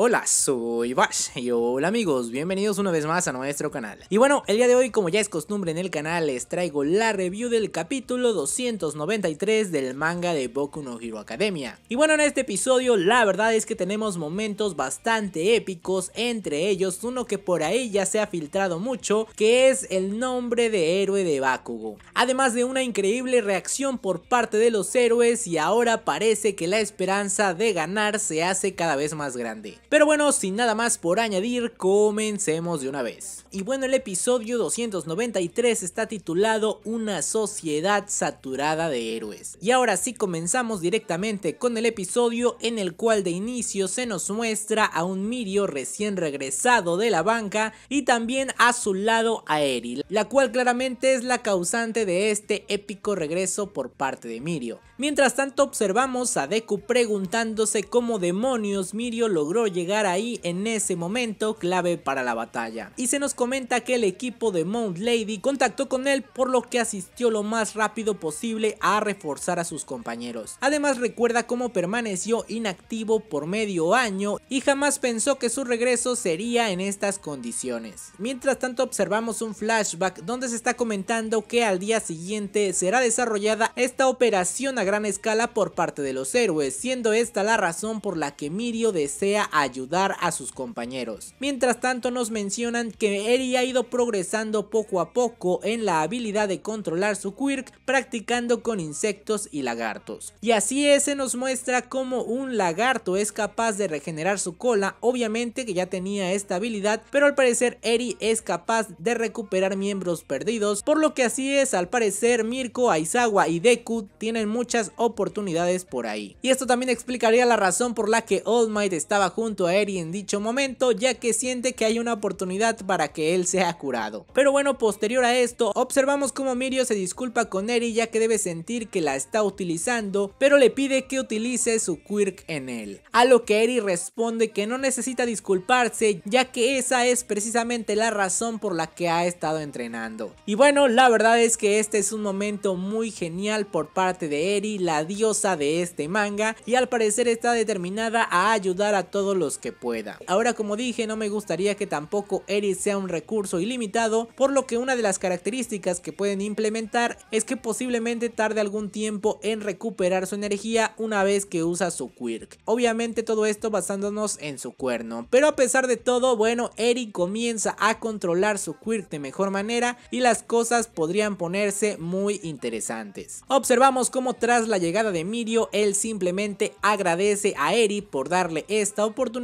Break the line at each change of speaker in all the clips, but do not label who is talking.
Hola, soy Bash y hola amigos, bienvenidos una vez más a nuestro canal. Y bueno, el día de hoy como ya es costumbre en el canal les traigo la review del capítulo 293 del manga de Boku no Hero Academia. Y bueno, en este episodio la verdad es que tenemos momentos bastante épicos, entre ellos uno que por ahí ya se ha filtrado mucho, que es el nombre de héroe de Bakugo. Además de una increíble reacción por parte de los héroes y ahora parece que la esperanza de ganar se hace cada vez más grande. Pero bueno, sin nada más por añadir, comencemos de una vez. Y bueno, el episodio 293 está titulado Una sociedad saturada de héroes. Y ahora sí comenzamos directamente con el episodio en el cual de inicio se nos muestra a un Mirio recién regresado de la banca y también a su lado a Eril, la cual claramente es la causante de este épico regreso por parte de Mirio. Mientras tanto observamos a Deku preguntándose cómo demonios Mirio logró llegar ahí en ese momento clave para la batalla. Y se nos comenta que el equipo de Mount Lady contactó con él por lo que asistió lo más rápido posible a reforzar a sus compañeros. Además recuerda cómo permaneció inactivo por medio año y jamás pensó que su regreso sería en estas condiciones. Mientras tanto observamos un flashback donde se está comentando que al día siguiente será desarrollada esta operación a gran escala por parte de los héroes, siendo esta la razón por la que Mirio desea a ayudar a sus compañeros. Mientras tanto nos mencionan que Eri ha ido progresando poco a poco en la habilidad de controlar su quirk practicando con insectos y lagartos. Y así es, se nos muestra cómo un lagarto es capaz de regenerar su cola, obviamente que ya tenía esta habilidad, pero al parecer Eri es capaz de recuperar miembros perdidos, por lo que así es, al parecer Mirko, Aizawa y Deku tienen muchas oportunidades por ahí. Y esto también explicaría la razón por la que All Might estaba junto a Eri en dicho momento ya que siente que hay una oportunidad para que él sea curado. Pero bueno, posterior a esto, observamos como Mirio se disculpa con Eri ya que debe sentir que la está utilizando, pero le pide que utilice su quirk en él. A lo que Eri responde que no necesita disculparse ya que esa es precisamente la razón por la que ha estado entrenando. Y bueno, la verdad es que este es un momento muy genial por parte de Eri, la diosa de este manga, y al parecer está determinada a ayudar a todos los que pueda. Ahora como dije no me gustaría que tampoco Eris sea un recurso ilimitado, por lo que una de las características que pueden implementar es que posiblemente tarde algún tiempo en recuperar su energía una vez que usa su quirk. Obviamente todo esto basándonos en su cuerno, pero a pesar de todo, bueno, Eri comienza a controlar su quirk de mejor manera y las cosas podrían ponerse muy interesantes. Observamos cómo tras la llegada de Mirio, él simplemente agradece a Eri por darle esta oportunidad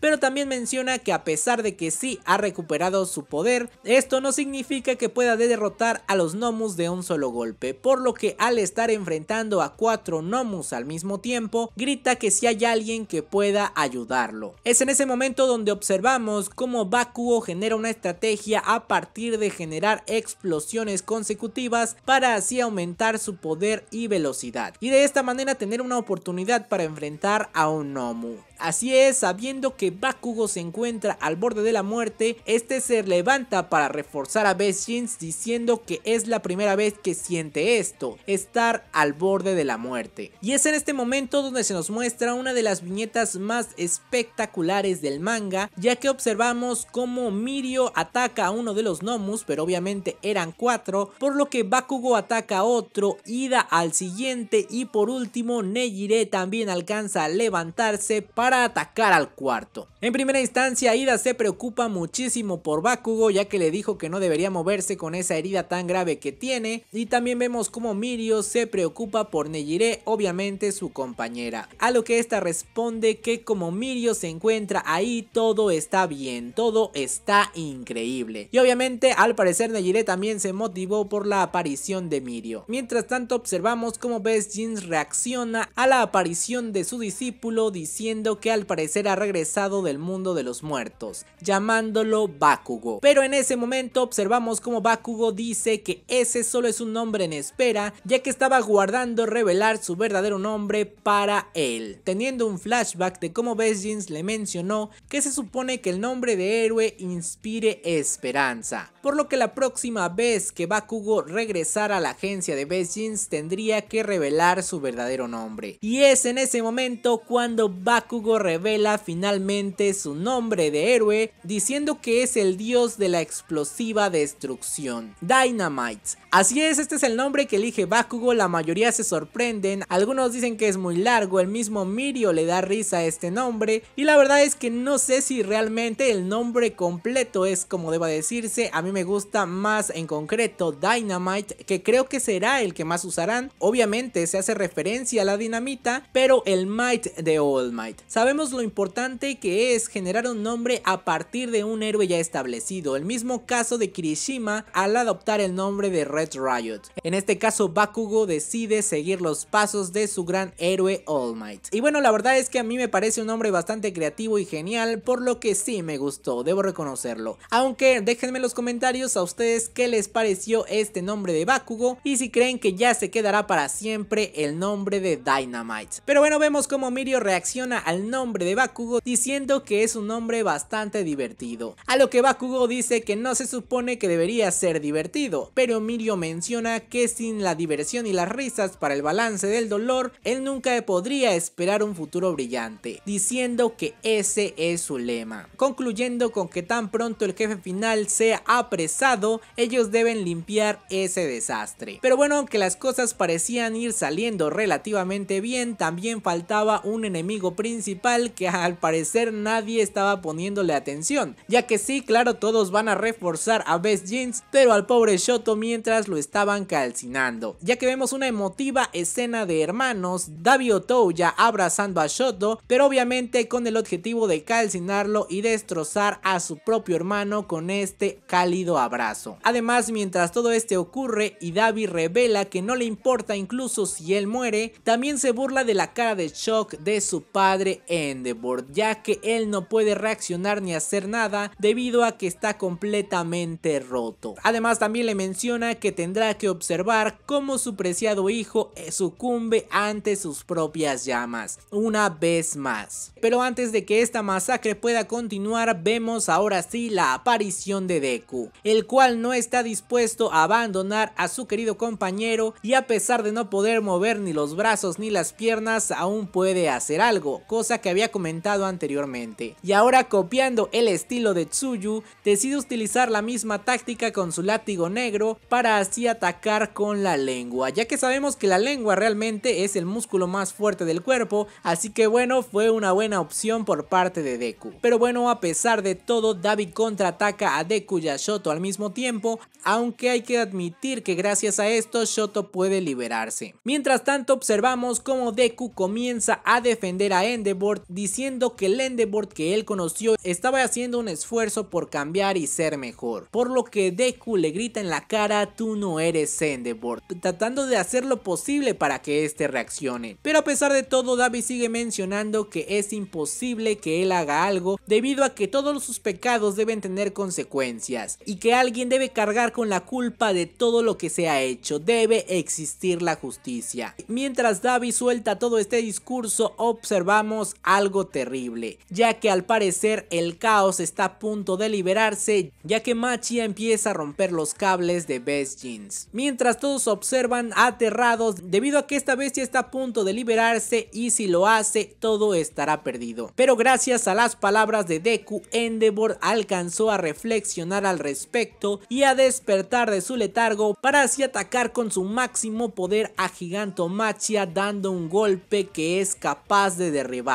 pero también menciona que a pesar de que sí ha recuperado su poder, esto no significa que pueda derrotar a los Nomus de un solo golpe, por lo que al estar enfrentando a cuatro Nomus al mismo tiempo, grita que si hay alguien que pueda ayudarlo. Es en ese momento donde observamos cómo Bakuo genera una estrategia a partir de generar explosiones consecutivas para así aumentar su poder y velocidad, y de esta manera tener una oportunidad para enfrentar a un Nomu. Así es, sabiendo que Bakugo se encuentra al borde de la muerte, este se levanta para reforzar a Best diciendo que es la primera vez que siente esto, estar al borde de la muerte. Y es en este momento donde se nos muestra una de las viñetas más espectaculares del manga, ya que observamos cómo Mirio ataca a uno de los gnomus, pero obviamente eran cuatro, por lo que Bakugo ataca a otro, Ida al siguiente y por último Nejire también alcanza a levantarse para para atacar al cuarto. En primera instancia, Ida se preocupa muchísimo por Bakugo ya que le dijo que no debería moverse con esa herida tan grave que tiene y también vemos como Mirio se preocupa por Nejire, obviamente su compañera. A lo que esta responde que como Mirio se encuentra ahí todo está bien, todo está increíble. Y obviamente al parecer Nejire también se motivó por la aparición de Mirio. Mientras tanto observamos cómo Best Jeans reacciona a la aparición de su discípulo diciendo que al parecer ha regresado del mundo de los muertos, llamándolo Bakugo. Pero en ese momento observamos como Bakugo dice que ese solo es un nombre en espera, ya que estaba guardando revelar su verdadero nombre para él, teniendo un flashback de cómo Besjins le mencionó que se supone que el nombre de héroe inspire esperanza, por lo que la próxima vez que Bakugo regresara a la agencia de Besjins tendría que revelar su verdadero nombre. Y es en ese momento cuando Bakugo revela finalmente su nombre de héroe diciendo que es el dios de la explosiva destrucción, Dynamite. Así es, este es el nombre que elige Bakugo, la mayoría se sorprenden, algunos dicen que es muy largo, el mismo Mirio le da risa a este nombre y la verdad es que no sé si realmente el nombre completo es como deba decirse, a mí me gusta más en concreto Dynamite que creo que será el que más usarán, obviamente se hace referencia a la dinamita pero el Might de All Might. Sabemos lo importante que es generar un nombre a partir de un héroe ya establecido, el mismo caso de Kirishima al adoptar el nombre de Red Riot. En este caso Bakugo decide seguir los pasos de su gran héroe All Might. Y bueno, la verdad es que a mí me parece un nombre bastante creativo y genial, por lo que sí me gustó, debo reconocerlo. Aunque déjenme en los comentarios a ustedes qué les pareció este nombre de Bakugo y si creen que ya se quedará para siempre el nombre de Dynamite. Pero bueno, vemos cómo Mirio reacciona al nombre de Bakugo diciendo que es un nombre bastante divertido. A lo que Bakugo dice que no se supone que debería ser divertido, pero Mirio menciona que sin la diversión y las risas para el balance del dolor, él nunca podría esperar un futuro brillante, diciendo que ese es su lema. Concluyendo con que tan pronto el jefe final sea apresado, ellos deben limpiar ese desastre. Pero bueno, aunque las cosas parecían ir saliendo relativamente bien, también faltaba un enemigo principal que al parecer nadie estaba poniéndole atención, ya que sí, claro, todos van a reforzar a Best Jeans, pero al pobre Shoto mientras lo estaban calcinando, ya que vemos una emotiva escena de hermanos, Oto ya abrazando a Shoto, pero obviamente con el objetivo de calcinarlo y destrozar a su propio hermano con este cálido abrazo. Además, mientras todo este ocurre y Davi revela que no le importa incluso si él muere, también se burla de la cara de shock de su padre Endeavor, ya que él no puede reaccionar ni hacer nada debido a que está completamente roto. Además también le menciona que tendrá que observar cómo su preciado hijo sucumbe ante sus propias llamas, una vez más. Pero antes de que esta masacre pueda continuar, vemos ahora sí la aparición de Deku, el cual no está dispuesto a abandonar a su querido compañero y a pesar de no poder mover ni los brazos ni las piernas, aún puede hacer algo, cosa que había comentado anteriormente. Y ahora copiando el estilo de Tsuyu, decide utilizar la misma táctica con su látigo negro para así atacar con la lengua, ya que sabemos que la lengua realmente es el músculo más fuerte del cuerpo, así que bueno, fue una buena opción por parte de Deku. Pero bueno, a pesar de todo, David contraataca a Deku y a Shoto al mismo tiempo, aunque hay que admitir que gracias a esto Shoto puede liberarse. Mientras tanto, observamos cómo Deku comienza a defender a Ende diciendo que el Endebord que él conoció estaba haciendo un esfuerzo por cambiar y ser mejor. Por lo que Deku le grita en la cara tú no eres Endebord tratando de hacer lo posible para que éste reaccione. Pero a pesar de todo David sigue mencionando que es imposible que él haga algo debido a que todos sus pecados deben tener consecuencias y que alguien debe cargar con la culpa de todo lo que se ha hecho, debe existir la justicia. Mientras David suelta todo este discurso observamos algo terrible, ya que al parecer el caos está a punto de liberarse, ya que Machia empieza a romper los cables de Best Jeans. Mientras todos observan aterrados debido a que esta bestia está a punto de liberarse y si lo hace todo estará perdido. Pero gracias a las palabras de Deku, Endeavor alcanzó a reflexionar al respecto y a despertar de su letargo para así atacar con su máximo poder a Giganto Machia dando un golpe que es capaz de derribar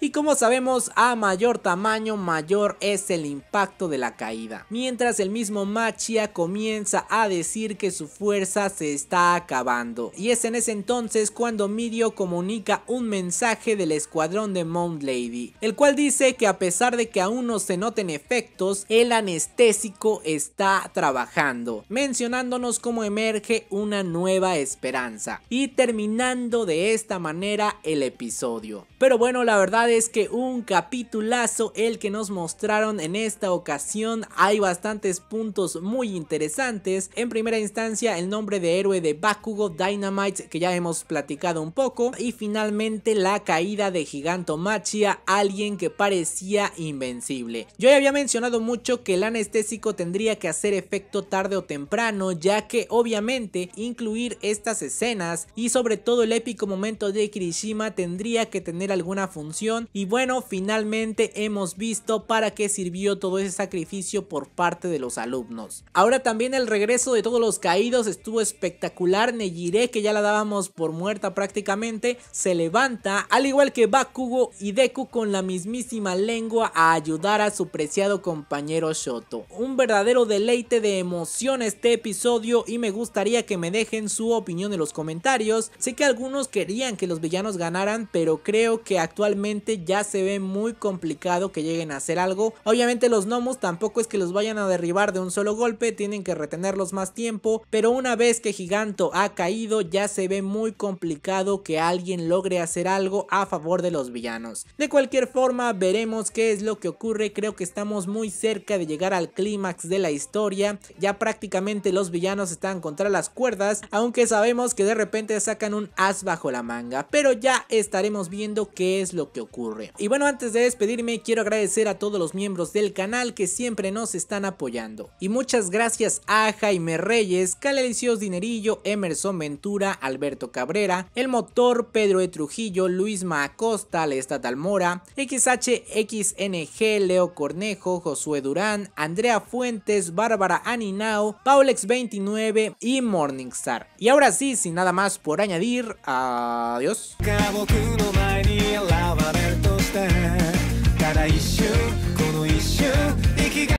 y como sabemos, a mayor tamaño, mayor es el impacto de la caída. Mientras el mismo Machia comienza a decir que su fuerza se está acabando. Y es en ese entonces cuando Midio comunica un mensaje del escuadrón de Mount Lady, el cual dice que a pesar de que aún no se noten efectos, el anestésico está trabajando, mencionándonos cómo emerge una nueva esperanza y terminando de esta manera el episodio. Pero bueno, la verdad es que un capitulazo el que nos mostraron en esta ocasión. Hay bastantes puntos muy interesantes. En primera instancia, el nombre de héroe de Bakugo Dynamite, que ya hemos platicado un poco. Y finalmente, la caída de Gigantomachia, alguien que parecía invencible. Yo ya había mencionado mucho que el anestésico tendría que hacer efecto tarde o temprano, ya que obviamente incluir estas escenas y sobre todo el épico momento de Kirishima tendría que tener alguna función y bueno, finalmente hemos visto para qué sirvió todo ese sacrificio por parte de los alumnos. Ahora también el regreso de todos los caídos estuvo espectacular, Nejire que ya la dábamos por muerta prácticamente se levanta, al igual que Bakugo y Deku con la mismísima lengua a ayudar a su preciado compañero Shoto. Un verdadero deleite de emoción este episodio y me gustaría que me dejen su opinión en los comentarios. Sé que algunos querían que los villanos ganaran, pero creo que actualmente actualmente ya se ve muy complicado que lleguen a hacer algo. Obviamente los gnomos tampoco es que los vayan a derribar de un solo golpe, tienen que retenerlos más tiempo, pero una vez que Giganto ha caído ya se ve muy complicado que alguien logre hacer algo a favor de los villanos. De cualquier forma veremos qué es lo que ocurre, creo que estamos muy cerca de llegar al clímax de la historia, ya prácticamente los villanos están contra las cuerdas, aunque sabemos que de repente sacan un as bajo la manga, pero ya estaremos viendo qué es lo que ocurre. Y bueno, antes de despedirme, quiero agradecer a todos los miembros del canal que siempre nos están apoyando. Y muchas gracias a Jaime Reyes, Calericios Dinerillo, Emerson Ventura, Alberto Cabrera, El Motor, Pedro de Trujillo, Luis Macosta, Estatal Mora, XHXNG, Leo Cornejo, Josué Durán, Andrea Fuentes, Bárbara Aninao, Paulex29 y Morningstar. Y ahora sí, sin nada más por añadir, adiós. 界に選ばれるとしてただ一瞬この一瞬